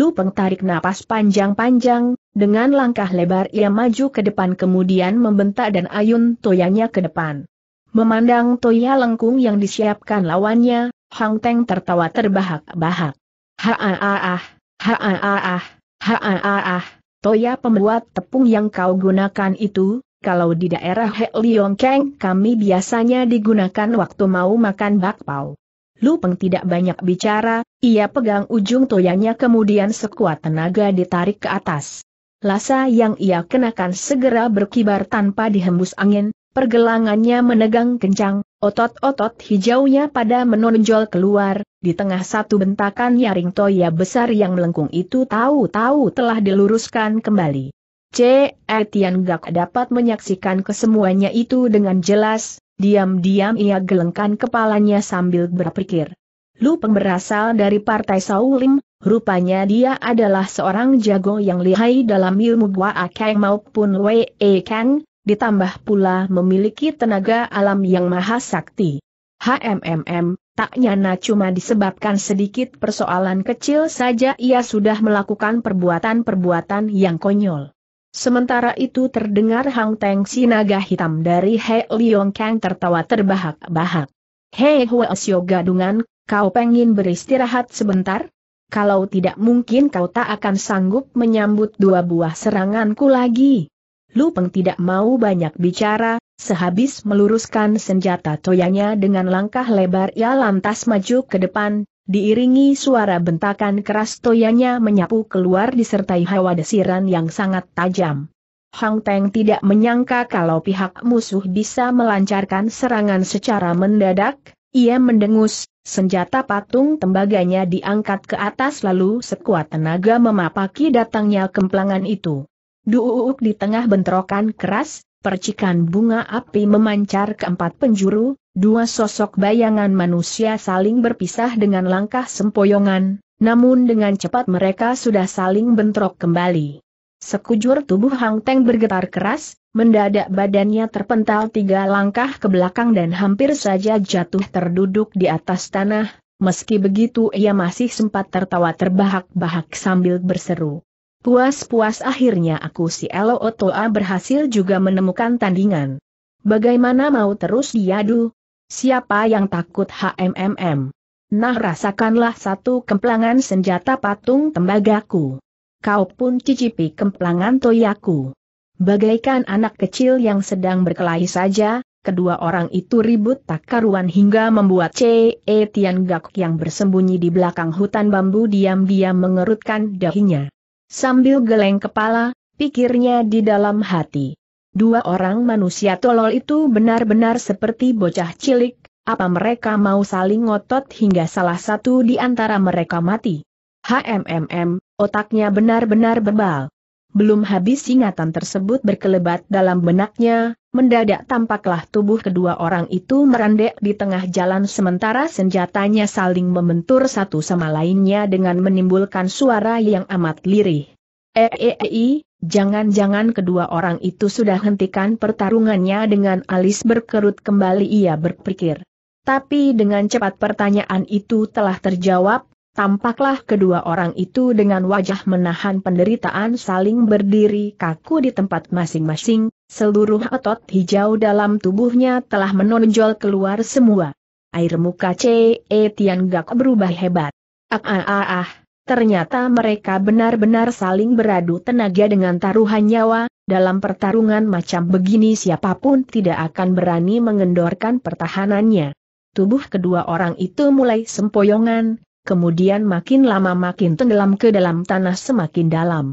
A: Lupeng tarik napas panjang-panjang, dengan langkah lebar ia maju ke depan kemudian membentak dan ayun toyanya ke depan. Memandang toya lengkung yang disiapkan lawannya, Hang Teng tertawa terbahak-bahak. Ha-ah-ah, ha-ah-ah, ha-ah-ah, toya pembuat tepung yang kau gunakan itu, kalau di daerah Liong Keng kami biasanya digunakan waktu mau makan bakpao. peng tidak banyak bicara, ia pegang ujung toyanya kemudian sekuat tenaga ditarik ke atas. Lasa yang ia kenakan segera berkibar tanpa dihembus angin, pergelangannya menegang kencang, otot-otot hijaunya pada menonjol keluar, di tengah satu bentakan nyaring toya besar yang melengkung itu tahu-tahu telah diluruskan kembali. C. Etian Gak dapat menyaksikan kesemuanya itu dengan jelas, diam-diam ia gelengkan kepalanya sambil berpikir. Lu pemberasal dari partai Saulim, Rupanya dia adalah seorang jago yang lihai dalam ilmu Gua Akeng maupun Wei e Kang, ditambah pula memiliki tenaga alam yang maha sakti. HMMM, tak nyana cuma disebabkan sedikit persoalan kecil saja ia sudah melakukan perbuatan-perbuatan yang konyol. Sementara itu terdengar Hang Teng naga Hitam dari He Leong Kang tertawa terbahak-bahak. Hei Xiu Gadungan, kau pengin beristirahat sebentar? kalau tidak mungkin kau tak akan sanggup menyambut dua buah seranganku lagi. Lu peng tidak mau banyak bicara, sehabis meluruskan senjata toyanya dengan langkah lebar ia lantas maju ke depan, diiringi suara bentakan keras toyanya menyapu keluar disertai hawa desiran yang sangat tajam. Hang Teng tidak menyangka kalau pihak musuh bisa melancarkan serangan secara mendadak, ia mendengus, Senjata patung tembaganya diangkat ke atas lalu sekuat tenaga memapaki datangnya kemplangan itu. Duuk di tengah bentrokan keras, percikan bunga api memancar ke empat penjuru, dua sosok bayangan manusia saling berpisah dengan langkah sempoyongan, namun dengan cepat mereka sudah saling bentrok kembali. Sekujur tubuh Hang Teng bergetar keras, mendadak badannya terpental tiga langkah ke belakang dan hampir saja jatuh terduduk di atas tanah, meski begitu ia masih sempat tertawa terbahak-bahak sambil berseru. Puas-puas akhirnya aku si Elo Otoa berhasil juga menemukan tandingan. Bagaimana mau terus diadu? Siapa yang takut HMMM? Nah rasakanlah satu kemplangan senjata patung tembagaku kau pun cicipi kemplangan toyaku. Bagaikan anak kecil yang sedang berkelahi saja, kedua orang itu ribut tak karuan hingga membuat C.E. Tian Gak yang bersembunyi di belakang hutan bambu diam-diam mengerutkan dahinya. Sambil geleng kepala, pikirnya di dalam hati. Dua orang manusia tolol itu benar-benar seperti bocah cilik, apa mereka mau saling ngotot hingga salah satu di antara mereka mati? HMMM, Otaknya benar-benar bebal. Belum habis ingatan tersebut berkelebat dalam benaknya, mendadak tampaklah tubuh kedua orang itu merendek di tengah jalan sementara senjatanya saling membentur satu sama lainnya dengan menimbulkan suara yang amat lirih. Eei, eh, eh, eh, jangan-jangan kedua orang itu sudah hentikan pertarungannya dengan alis berkerut kembali ia berpikir. Tapi dengan cepat pertanyaan itu telah terjawab, Tampaklah kedua orang itu dengan wajah menahan penderitaan saling berdiri kaku di tempat masing-masing, seluruh otot hijau dalam tubuhnya telah menonjol keluar semua. Air muka C.E. Tian Gak berubah hebat. Ah ah ah ah, ternyata mereka benar-benar saling beradu tenaga dengan taruhan nyawa, dalam pertarungan macam begini siapapun tidak akan berani mengendorkan pertahanannya. Tubuh kedua orang itu mulai sempoyongan, kemudian makin lama makin tenggelam ke dalam tanah semakin dalam.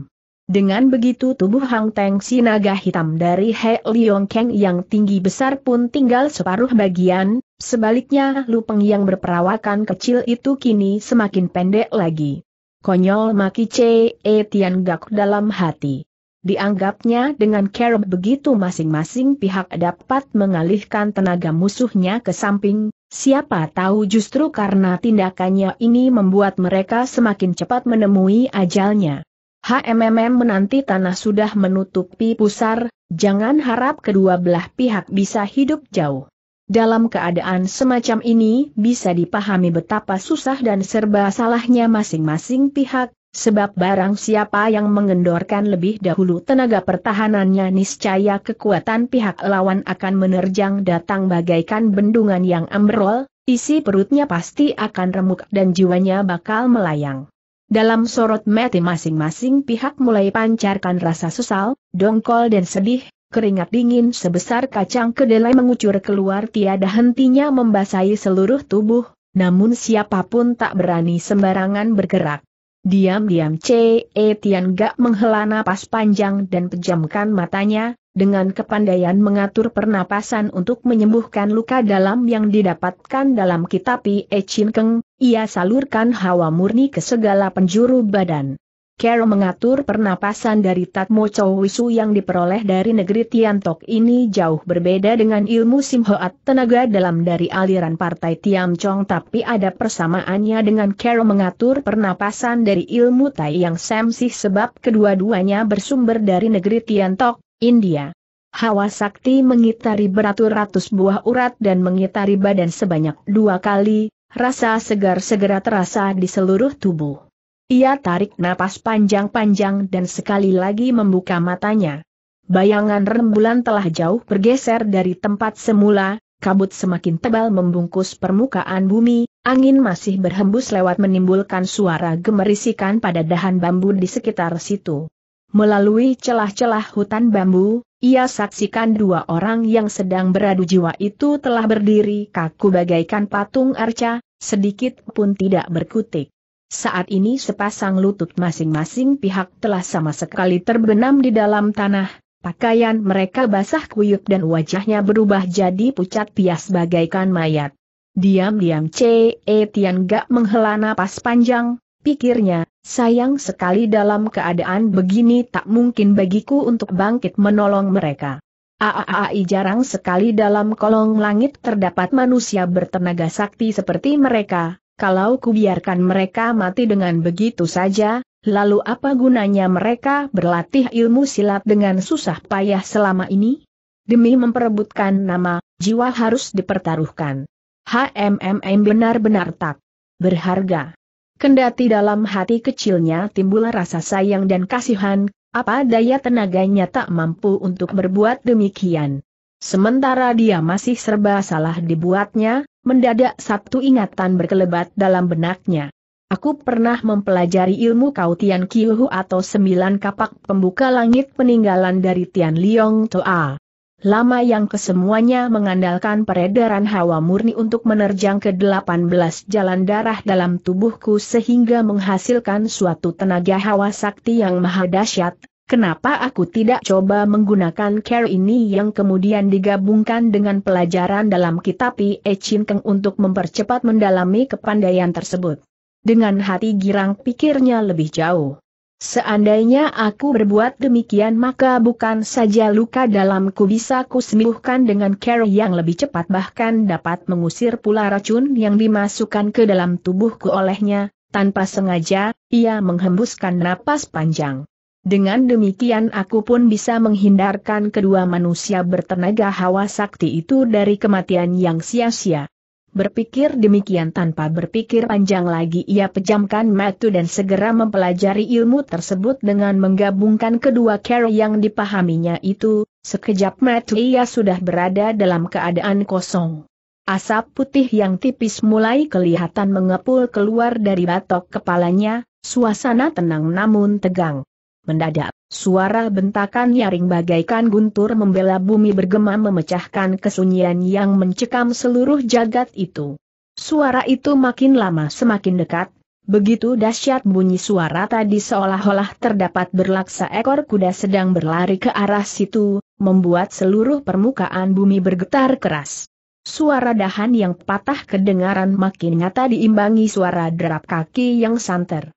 A: Dengan begitu tubuh Hang Teng si naga hitam dari He Leong Keng yang tinggi besar pun tinggal separuh bagian, sebaliknya Lupeng yang berperawakan kecil itu kini semakin pendek lagi. Konyol maki C.E. E Tian Gak dalam hati. Dianggapnya dengan kerob begitu masing-masing pihak dapat mengalihkan tenaga musuhnya ke samping, Siapa tahu justru karena tindakannya ini membuat mereka semakin cepat menemui ajalnya. HMMM menanti tanah sudah menutupi pusar, jangan harap kedua belah pihak bisa hidup jauh. Dalam keadaan semacam ini bisa dipahami betapa susah dan serba salahnya masing-masing pihak, Sebab barang siapa yang mengendorkan lebih dahulu tenaga pertahanannya niscaya kekuatan pihak lawan akan menerjang datang bagaikan bendungan yang ambrol, isi perutnya pasti akan remuk dan jiwanya bakal melayang. Dalam sorot mati masing-masing pihak mulai pancarkan rasa sesal, dongkol dan sedih, keringat dingin sebesar kacang kedelai mengucur keluar tiada hentinya membasahi seluruh tubuh, namun siapapun tak berani sembarangan bergerak. Diam-diam C. E. Tian Gak menghela napas panjang dan pejamkan matanya, dengan kepandaian mengatur pernapasan untuk menyembuhkan luka dalam yang didapatkan dalam kitab E. Chin Keng, ia salurkan hawa murni ke segala penjuru badan. Carol mengatur pernapasan dari Tatmo Chow Wisu yang diperoleh dari negeri Tiantok ini jauh berbeda dengan ilmu Simhoat tenaga dalam dari aliran partai Tiam Chong tapi ada persamaannya dengan Carol mengatur pernapasan dari ilmu Tai Yang Sam sih sebab kedua-duanya bersumber dari negeri Tiantok, India. Hawa sakti mengitari beratus-ratus buah urat dan mengitari badan sebanyak dua kali, rasa segar segera terasa di seluruh tubuh. Ia tarik napas panjang-panjang dan sekali lagi membuka matanya. Bayangan rembulan telah jauh bergeser dari tempat semula, kabut semakin tebal membungkus permukaan bumi, angin masih berhembus lewat menimbulkan suara gemerisikan pada dahan bambu di sekitar situ. Melalui celah-celah hutan bambu, ia saksikan dua orang yang sedang beradu jiwa itu telah berdiri kaku bagaikan patung arca, sedikit pun tidak berkutik. Saat ini sepasang lutut masing-masing pihak telah sama sekali terbenam di dalam tanah, pakaian mereka basah kuyup dan wajahnya berubah jadi pucat pias bagaikan mayat. Diam-diam C.E. Tian gak menghela napas panjang, pikirnya, sayang sekali dalam keadaan begini tak mungkin bagiku untuk bangkit menolong mereka. Aaai jarang sekali dalam kolong langit terdapat manusia bertenaga sakti seperti mereka, kalau kubiarkan mereka mati dengan begitu saja, lalu apa gunanya mereka berlatih ilmu silat dengan susah payah selama ini? Demi memperebutkan nama, jiwa harus dipertaruhkan. HMMM benar-benar tak berharga. Kendati dalam hati kecilnya timbul rasa sayang dan kasihan, apa daya tenaganya tak mampu untuk berbuat demikian. Sementara dia masih serba salah dibuatnya, mendadak satu ingatan berkelebat dalam benaknya. Aku pernah mempelajari ilmu kau Tian Kiuhu atau sembilan kapak pembuka langit peninggalan dari Tian Liong Toa. Lama yang kesemuanya mengandalkan peredaran hawa murni untuk menerjang ke delapan belas jalan darah dalam tubuhku sehingga menghasilkan suatu tenaga hawa sakti yang maha dahsyat, Kenapa aku tidak coba menggunakan care ini yang kemudian digabungkan dengan pelajaran dalam kitab E. Chin Keng untuk mempercepat mendalami kepandaian tersebut? Dengan hati girang pikirnya lebih jauh. Seandainya aku berbuat demikian maka bukan saja luka dalamku bisa kusembuhkan dengan care yang lebih cepat bahkan dapat mengusir pula racun yang dimasukkan ke dalam tubuhku olehnya, tanpa sengaja, ia menghembuskan napas panjang. Dengan demikian aku pun bisa menghindarkan kedua manusia bertenaga hawa sakti itu dari kematian yang sia-sia. Berpikir demikian tanpa berpikir panjang lagi ia pejamkan mata dan segera mempelajari ilmu tersebut dengan menggabungkan kedua cara yang dipahaminya itu, sekejap mata ia sudah berada dalam keadaan kosong. Asap putih yang tipis mulai kelihatan mengepul keluar dari batok kepalanya, suasana tenang namun tegang. Mendadak, suara bentakan nyaring bagaikan guntur membela bumi bergema memecahkan kesunyian yang mencekam seluruh jagat itu. Suara itu makin lama semakin dekat, begitu dahsyat bunyi suara tadi seolah-olah terdapat berlaksa ekor kuda sedang berlari ke arah situ, membuat seluruh permukaan bumi bergetar keras. Suara dahan yang patah kedengaran makin nyata diimbangi suara derap kaki yang santer.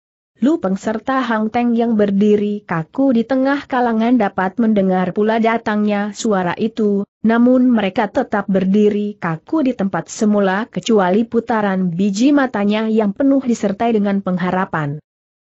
A: Lu Peng serta Hang Teng yang berdiri kaku di tengah kalangan dapat mendengar pula datangnya suara itu, namun mereka tetap berdiri kaku di tempat semula kecuali putaran biji matanya yang penuh disertai dengan pengharapan.